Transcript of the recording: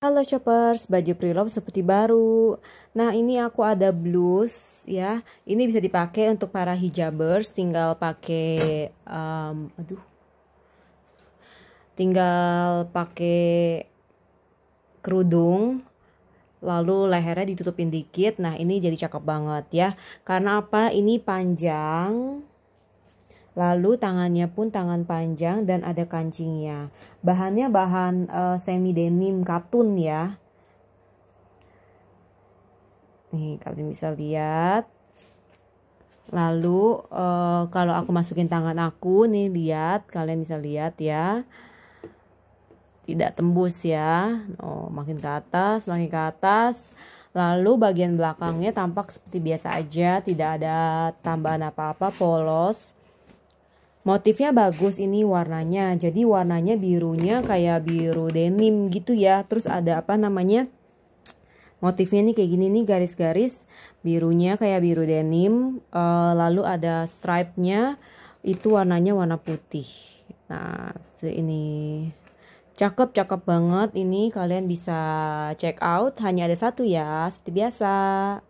Halo shoppers, baju preloved seperti baru. Nah ini aku ada blus ya. Ini bisa dipakai untuk para hijabers. Tinggal pakai, um, aduh, tinggal pakai kerudung. Lalu lehernya ditutupin dikit. Nah ini jadi cakep banget ya. Karena apa? Ini panjang Lalu tangannya pun tangan panjang dan ada kancingnya. Bahannya bahan uh, eh, semi denim katun ya. Nih kalian bisa lihat. Lalu uh, kalau aku masukin tangan aku nih lihat kalian bisa lihat ya. Tidak tembus ya. Oh, makin ke atas, makin ke atas. Lalu bagian belakangnya tampak seperti biasa aja, tidak ada tambahan apa-apa, polos motifnya bagus ini warnanya jadi warnanya birunya kayak biru denim gitu ya terus ada apa namanya motifnya ini kayak gini nih garis-garis birunya kayak biru denim uh, lalu ada stripe-nya itu warnanya warna putih nah ini cakep cakep banget ini kalian bisa check out hanya ada satu ya seperti biasa